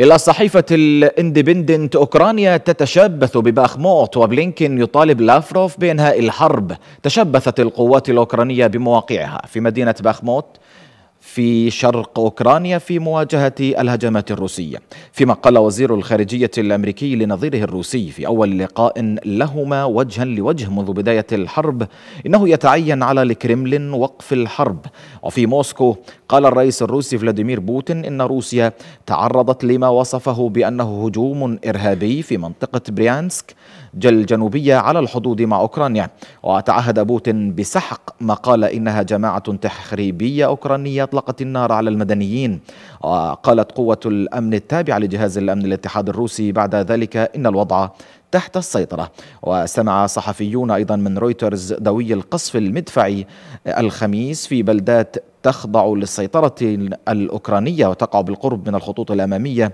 إلى صحيفة الاندبندنت أوكرانيا تتشبث بباخموت وبلينكين يطالب لافروف بإنهاء الحرب تشبثت القوات الأوكرانية بمواقعها في مدينة باخموت في شرق أوكرانيا في مواجهة الهجمات الروسية فيما قال وزير الخارجية الأمريكي لنظيره الروسي في أول لقاء لهما وجها لوجه منذ بداية الحرب إنه يتعين على الكرملين وقف الحرب وفي موسكو قال الرئيس الروسي فلاديمير بوتين إن روسيا تعرضت لما وصفه بأنه هجوم إرهابي في منطقة بريانسك الجنوبية على الحدود مع أوكرانيا وتعهد بوتين بسحق ما قال إنها جماعة تحريبية أوكرانية أطلقت النار على المدنيين وقالت قوة الأمن التابعة لجهاز الأمن الاتحاد الروسي بعد ذلك إن الوضع تحت السيطرة وسمع صحفيون أيضا من رويترز دوي القصف المدفعي الخميس في بلدات تخضع للسيطرة الأوكرانية وتقع بالقرب من الخطوط الأمامية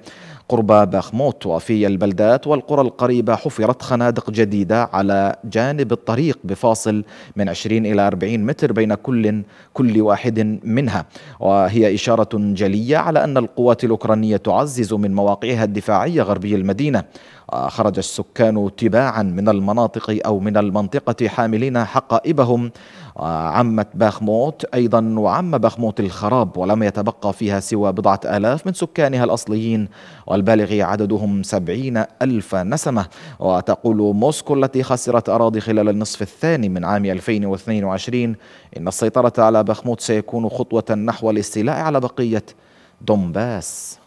قرب باخموت وفي البلدات والقرى القريبة حفرت خنادق جديدة على جانب الطريق بفاصل من 20 إلى 40 متر بين كل كل واحد منها وهي إشارة جلية على أن القوات الأوكرانية تعزز من مواقعها الدفاعية غربي المدينة خرج السكان تباعا من المناطق أو من المنطقة حاملين حقائبهم آه، عمت باخموت أيضا وعم باخموت الخراب ولم يتبقى فيها سوى بضعة آلاف من سكانها الأصليين والبالغ عددهم سبعين ألف نسمة وتقول موسكو التي خسرت أراضي خلال النصف الثاني من عام 2022 إن السيطرة على باخموت سيكون خطوة نحو الاستيلاء على بقية دومباس